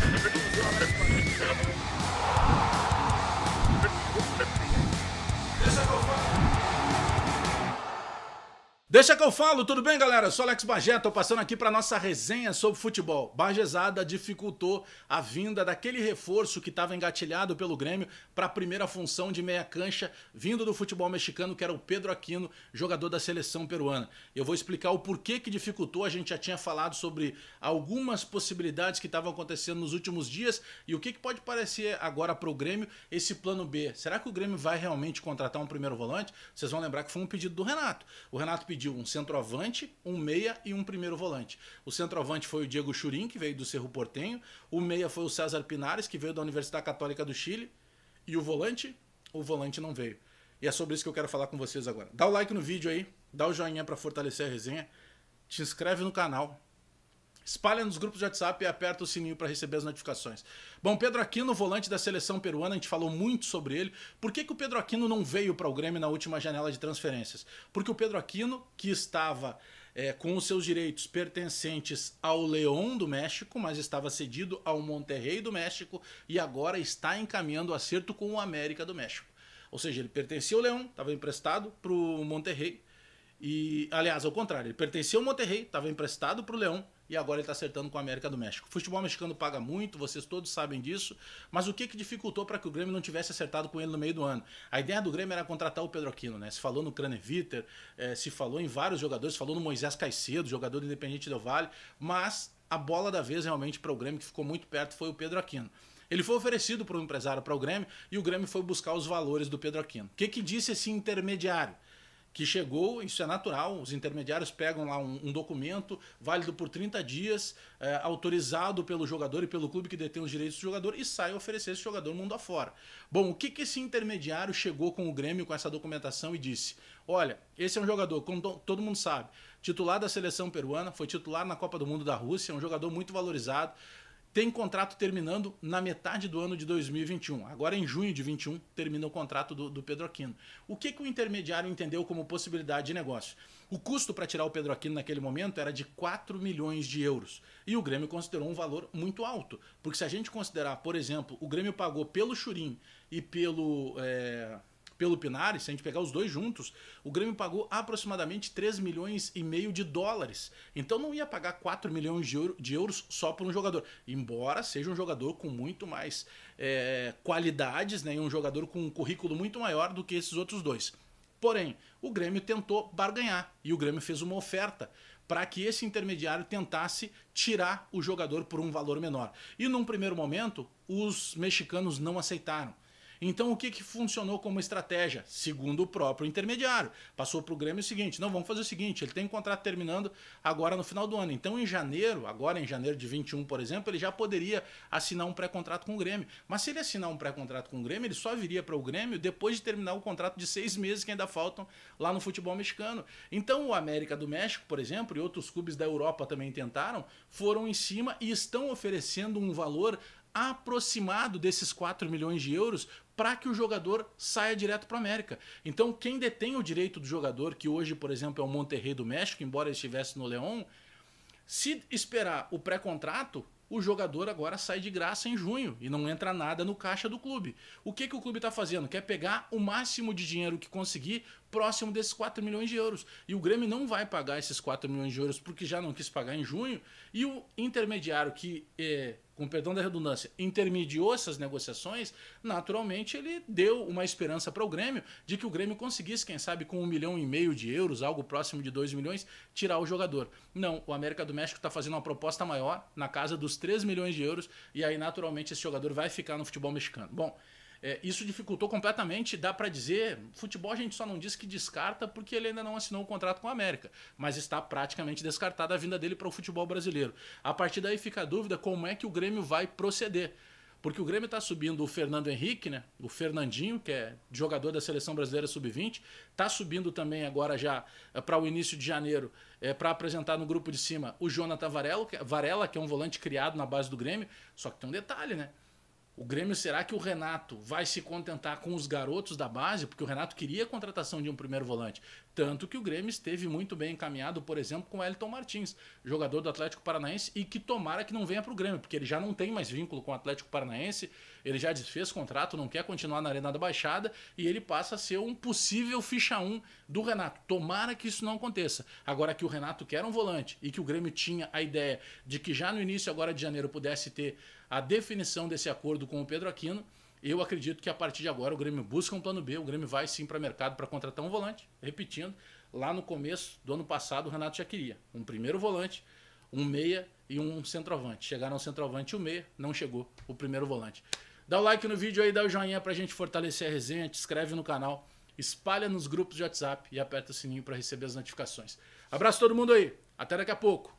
Thank you. Deixa que eu falo, tudo bem, galera? Eu sou Alex Bagé, estou passando aqui para nossa resenha sobre futebol. Bagezada dificultou a vinda daquele reforço que estava engatilhado pelo Grêmio para a primeira função de meia cancha, vindo do futebol mexicano, que era o Pedro Aquino, jogador da seleção peruana. Eu vou explicar o porquê que dificultou, a gente já tinha falado sobre algumas possibilidades que estavam acontecendo nos últimos dias e o que, que pode parecer agora para o Grêmio esse plano B. Será que o Grêmio vai realmente contratar um primeiro volante? Vocês vão lembrar que foi um pedido do Renato. O Renato pediu pediu um centroavante, um meia e um primeiro volante. O centroavante foi o Diego Churin, que veio do Cerro Portenho. O meia foi o César Pinares, que veio da Universidade Católica do Chile. E o volante? O volante não veio. E é sobre isso que eu quero falar com vocês agora. Dá o like no vídeo aí, dá o joinha para fortalecer a resenha, te inscreve no canal, Espalha nos grupos de WhatsApp e aperta o sininho para receber as notificações. Bom, Pedro Aquino, volante da seleção peruana, a gente falou muito sobre ele. Por que, que o Pedro Aquino não veio para o Grêmio na última janela de transferências? Porque o Pedro Aquino, que estava é, com os seus direitos pertencentes ao León do México, mas estava cedido ao Monterrey do México e agora está encaminhando o acerto com o América do México. Ou seja, ele pertencia ao Leão, estava emprestado para o Monterrey. E, aliás, ao contrário, ele pertencia ao Monterrey, estava emprestado para o Leão e agora ele está acertando com a América do México. O futebol mexicano paga muito, vocês todos sabem disso, mas o que, que dificultou para que o Grêmio não tivesse acertado com ele no meio do ano? A ideia do Grêmio era contratar o Pedro Aquino, né? Se falou no Craneviter, eh, é, se falou em vários jogadores, se falou no Moisés Caicedo, jogador do Independente do Vale, mas a bola da vez realmente para o Grêmio, que ficou muito perto, foi o Pedro Aquino. Ele foi oferecido por um empresário para o Grêmio e o Grêmio foi buscar os valores do Pedro Aquino. O que, que disse esse intermediário? que chegou, isso é natural, os intermediários pegam lá um, um documento válido por 30 dias, é, autorizado pelo jogador e pelo clube que detém os direitos do jogador e sai oferecer esse jogador mundo afora. Bom, o que, que esse intermediário chegou com o Grêmio com essa documentação e disse? Olha, esse é um jogador, como todo mundo sabe, titular da seleção peruana, foi titular na Copa do Mundo da Rússia, é um jogador muito valorizado, tem contrato terminando na metade do ano de 2021. Agora, em junho de 21, termina o contrato do, do Pedro Aquino. O que, que o intermediário entendeu como possibilidade de negócio? O custo para tirar o Pedro Aquino naquele momento era de 4 milhões de euros. E o Grêmio considerou um valor muito alto. Porque se a gente considerar, por exemplo, o Grêmio pagou pelo Churim e pelo. É pelo Pinares, se a gente pegar os dois juntos, o Grêmio pagou aproximadamente 3 milhões e meio de dólares. Então não ia pagar 4 milhões de, euro, de euros só por um jogador, embora seja um jogador com muito mais é, qualidades, né, e um jogador com um currículo muito maior do que esses outros dois. Porém, o Grêmio tentou barganhar e o Grêmio fez uma oferta para que esse intermediário tentasse tirar o jogador por um valor menor. E num primeiro momento, os mexicanos não aceitaram. Então, o que, que funcionou como estratégia? Segundo o próprio intermediário. Passou para o Grêmio o seguinte: não, vamos fazer o seguinte, ele tem um contrato terminando agora no final do ano. Então, em janeiro, agora em janeiro de 21, por exemplo, ele já poderia assinar um pré-contrato com o Grêmio. Mas se ele assinar um pré-contrato com o Grêmio, ele só viria para o Grêmio depois de terminar o contrato de seis meses que ainda faltam lá no futebol mexicano. Então, o América do México, por exemplo, e outros clubes da Europa também tentaram, foram em cima e estão oferecendo um valor aproximado desses 4 milhões de euros para que o jogador saia direto para a América. Então, quem detém o direito do jogador, que hoje, por exemplo, é o Monterrey do México, embora ele estivesse no León, se esperar o pré-contrato, o jogador agora sai de graça em junho e não entra nada no caixa do clube. O que, que o clube está fazendo? Quer pegar o máximo de dinheiro que conseguir próximo desses 4 milhões de euros. E o Grêmio não vai pagar esses 4 milhões de euros porque já não quis pagar em junho. E o intermediário que, é, com perdão da redundância, intermediou essas negociações, naturalmente ele deu uma esperança para o Grêmio de que o Grêmio conseguisse, quem sabe, com um milhão e meio de euros, algo próximo de 2 milhões, tirar o jogador. Não, o América do México está fazendo uma proposta maior, na casa dos 3 milhões de euros, e aí naturalmente esse jogador vai ficar no futebol mexicano. Bom, é, isso dificultou completamente, dá para dizer, futebol a gente só não diz que descarta porque ele ainda não assinou o contrato com a América, mas está praticamente descartada a vinda dele para o futebol brasileiro. A partir daí fica a dúvida como é que o Grêmio vai proceder. Porque o Grêmio está subindo o Fernando Henrique, né? o Fernandinho, que é jogador da Seleção Brasileira Sub-20, está subindo também agora já eh, para o início de janeiro, é, eh, para apresentar no grupo de cima o Jonathan é, Varela, que é um volante criado na base do Grêmio. Só que tem um detalhe, né? O Grêmio, será que o Renato vai se contentar com os garotos da base? Porque o Renato queria a contratação de um primeiro volante. Tanto que o Grêmio esteve muito bem encaminhado, por exemplo, com o Elton Martins, jogador do Atlético Paranaense, e que tomara que não venha para o Grêmio, porque ele já não tem mais vínculo com o Atlético Paranaense, ele já desfez contrato, não quer continuar na Arena da Baixada, e ele passa a ser um possível ficha 1 do Renato. Tomara que isso não aconteça. Agora que o Renato quer um volante e que o Grêmio tinha a ideia de que já no início agora de janeiro pudesse ter a definição desse acordo com o Pedro Aquino. Eu acredito que a partir de agora o Grêmio busca um plano B, o Grêmio vai sim para o mercado para contratar um volante. Repetindo, lá no começo do ano passado o Renato já queria um primeiro volante, um meia e um centroavante. Chegaram o centroavante e o meia, não chegou o primeiro volante. Dá o like no vídeo aí, dá o joinha para a gente fortalecer a resenha, te inscreve no canal, espalha nos grupos de WhatsApp e aperta o sininho para receber as notificações. Abraço todo mundo aí, até daqui a pouco.